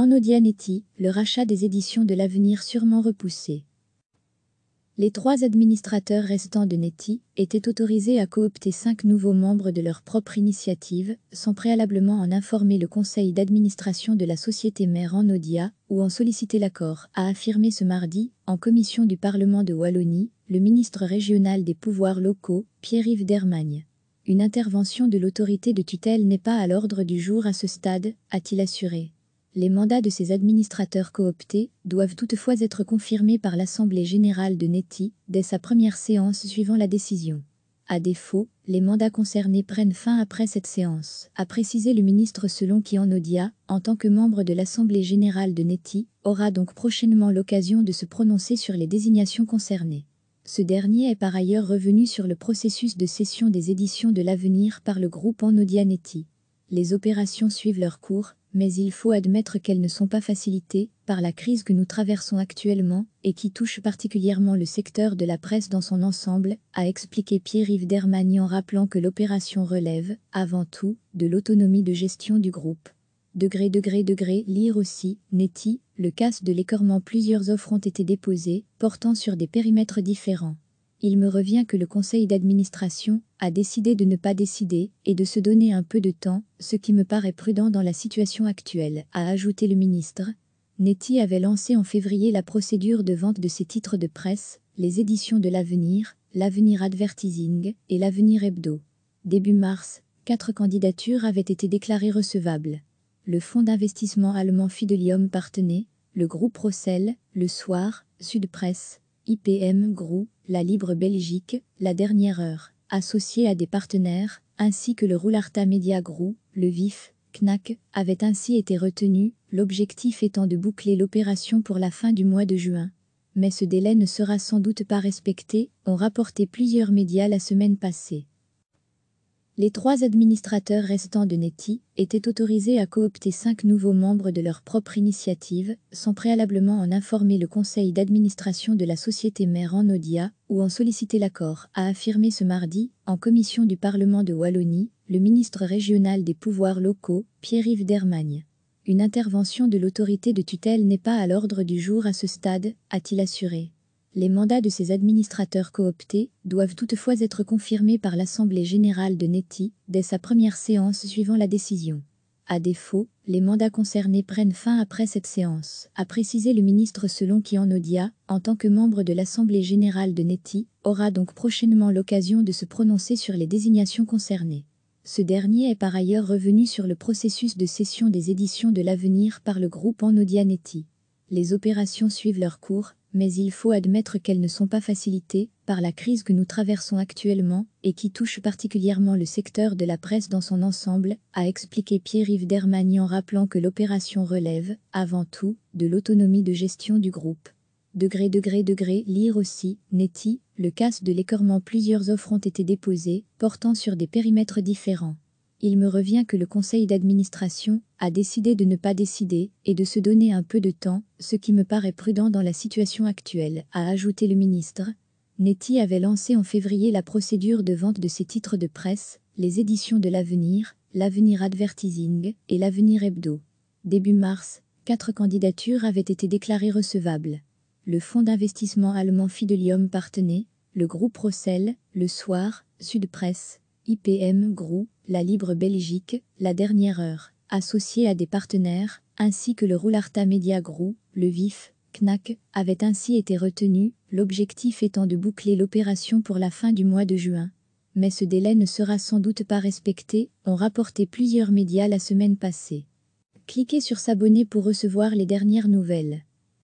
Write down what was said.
enodia netti, le rachat des éditions de l'avenir sûrement repoussé. Les trois administrateurs restants de Netti étaient autorisés à coopter cinq nouveaux membres de leur propre initiative, sans préalablement en informer le conseil d'administration de la société mère en ou en solliciter l'accord, a affirmé ce mardi, en commission du Parlement de Wallonie, le ministre régional des pouvoirs locaux, Pierre-Yves Dermagne. Une intervention de l'autorité de tutelle n'est pas à l'ordre du jour à ce stade, a-t-il assuré. Les mandats de ces administrateurs cooptés doivent toutefois être confirmés par l'Assemblée générale de NETI dès sa première séance suivant la décision. À défaut, les mandats concernés prennent fin après cette séance, a précisé le ministre selon qui Odia, en tant que membre de l'Assemblée générale de Netty, aura donc prochainement l'occasion de se prononcer sur les désignations concernées. Ce dernier est par ailleurs revenu sur le processus de cession des éditions de l'avenir par le groupe Odia NETI. Les opérations suivent leur cours mais il faut admettre qu'elles ne sont pas facilitées par la crise que nous traversons actuellement et qui touche particulièrement le secteur de la presse dans son ensemble, a expliqué Pierre-Yves Dermani en rappelant que l'opération relève, avant tout, de l'autonomie de gestion du groupe. Degré, degré, degré, lire aussi, Netty, le casse de l'écorment, Plusieurs offres ont été déposées, portant sur des périmètres différents il me revient que le conseil d'administration a décidé de ne pas décider et de se donner un peu de temps, ce qui me paraît prudent dans la situation actuelle, a ajouté le ministre. Netty avait lancé en février la procédure de vente de ses titres de presse, les éditions de l'Avenir, l'Avenir Advertising et l'Avenir Hebdo. Début mars, quatre candidatures avaient été déclarées recevables. Le fonds d'investissement allemand Fidelium Partenay, le groupe Rossel, Le Soir, Sud Presse, IPM Group, la Libre Belgique, la Dernière Heure, associée à des partenaires, ainsi que le Roularta Media Group, le VIF, Knack, avaient ainsi été retenus, l'objectif étant de boucler l'opération pour la fin du mois de juin. Mais ce délai ne sera sans doute pas respecté, ont rapporté plusieurs médias la semaine passée les trois administrateurs restants de Neti étaient autorisés à coopter cinq nouveaux membres de leur propre initiative, sans préalablement en informer le conseil d'administration de la société mère en Odia ou en solliciter l'accord, a affirmé ce mardi, en commission du Parlement de Wallonie, le ministre régional des pouvoirs locaux, Pierre-Yves Dermagne. Une intervention de l'autorité de tutelle n'est pas à l'ordre du jour à ce stade, a-t-il assuré. Les mandats de ces administrateurs cooptés doivent toutefois être confirmés par l'Assemblée générale de NETI dès sa première séance suivant la décision. À défaut, les mandats concernés prennent fin après cette séance, a précisé le ministre selon qui Anodia, en tant que membre de l'Assemblée générale de NETI, aura donc prochainement l'occasion de se prononcer sur les désignations concernées. Ce dernier est par ailleurs revenu sur le processus de cession des éditions de l'avenir par le groupe Anodia NETI. Les opérations suivent leur cours, mais il faut admettre qu'elles ne sont pas facilitées par la crise que nous traversons actuellement et qui touche particulièrement le secteur de la presse dans son ensemble, a expliqué Pierre-Yves Dermagny en rappelant que l'opération relève, avant tout, de l'autonomie de gestion du groupe. Degré, degré, degré, lire aussi, Netty, le casse de l'écorment, plusieurs offres ont été déposées, portant sur des périmètres différents il me revient que le conseil d'administration a décidé de ne pas décider et de se donner un peu de temps, ce qui me paraît prudent dans la situation actuelle, a ajouté le ministre. Netty avait lancé en février la procédure de vente de ses titres de presse, les éditions de l'Avenir, l'Avenir Advertising et l'Avenir Hebdo. Début mars, quatre candidatures avaient été déclarées recevables. Le fonds d'investissement allemand Fidelium Partenay, le groupe Rossel, Le Soir, Sud Presse, IPM Group, la Libre Belgique, la Dernière Heure, associé à des partenaires, ainsi que le Roularta Media Group, le VIF, Knack, avaient ainsi été retenus, l'objectif étant de boucler l'opération pour la fin du mois de juin. Mais ce délai ne sera sans doute pas respecté, ont rapporté plusieurs médias la semaine passée. Cliquez sur s'abonner pour recevoir les dernières nouvelles.